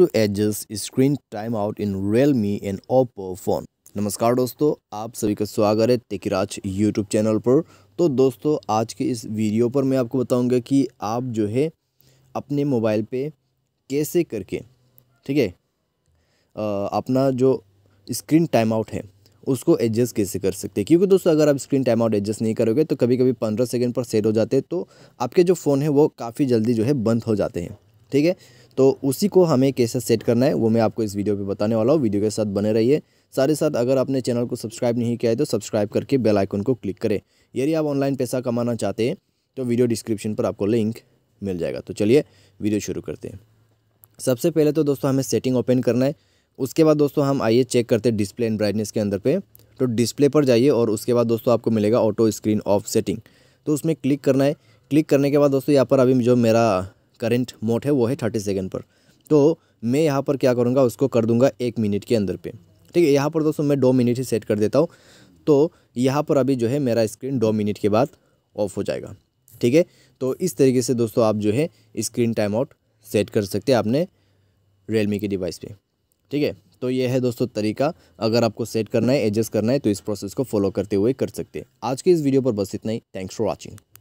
to adjust screen timeout in Realme and Oppo phone. नमस्कार दोस्तों आप सभी का स्वागत है टेकराज यूट्यूब चैनल पर तो दोस्तों आज के इस वीडियो पर मैं आपको बताऊंगा कि आप जो है अपने मोबाइल पे कैसे करके ठीक है अपना जो स्क्रीन टाइम आउट है उसको एडजस्ट कैसे कर सकते हैं क्योंकि दोस्तों अगर आप स्क्रीन टाइम आउट एडजस्ट नहीं करोगे तो कभी कभी पंद्रह सेकेंड पर सेट हो जाते हैं तो आपके जो फ़ोन है वो काफ़ी जल्दी जो है बंद हो जाते हैं ठीक है तो उसी को हमें कैसे सेट करना है वो मैं आपको इस वीडियो पे बताने वाला हूँ वीडियो के साथ बने रहिए साथ ही साथ अगर आपने चैनल को सब्सक्राइब नहीं किया है तो सब्सक्राइब करके बेल आइकन को क्लिक करें यदि आप ऑनलाइन पैसा कमाना चाहते हैं तो वीडियो डिस्क्रिप्शन पर आपको लिंक मिल जाएगा तो चलिए वीडियो शुरू करते हैं सबसे पहले तो दोस्तों हमें सेटिंग ओपन करना है उसके बाद दोस्तों हम आइए चेक करते हैं डिस्प्ले एंड ब्राइटनेस के अंदर पर तो डिस्प्ले पर जाइए और उसके बाद दोस्तों आपको मिलेगा ऑटो स्क्रीन ऑफ सेटिंग तो उसमें क्लिक करना है क्लिक करने के बाद दोस्तों यहाँ पर अभी जो मेरा करंट मोट है वो है थर्टी सेकेंड पर तो मैं यहाँ पर क्या करूँगा उसको कर दूँगा एक मिनट के अंदर पे ठीक है यहाँ पर दोस्तों मैं दो मिनट ही सेट कर देता हूँ तो यहाँ पर अभी जो है मेरा स्क्रीन दो मिनट के बाद ऑफ हो जाएगा ठीक है तो इस तरीके से दोस्तों आप जो है स्क्रीन टाइम आउट सेट कर सकते हैं आपने रियलमी के डिवाइस पर ठीक है तो ये है दोस्तों तरीका अगर आपको सेट करना है एडजस्ट करना है तो इस प्रोसेस को फॉलो करते हुए कर सकते हैं आज के इस वीडियो पर बस इतना ही थैंक्स फॉर वॉचिंग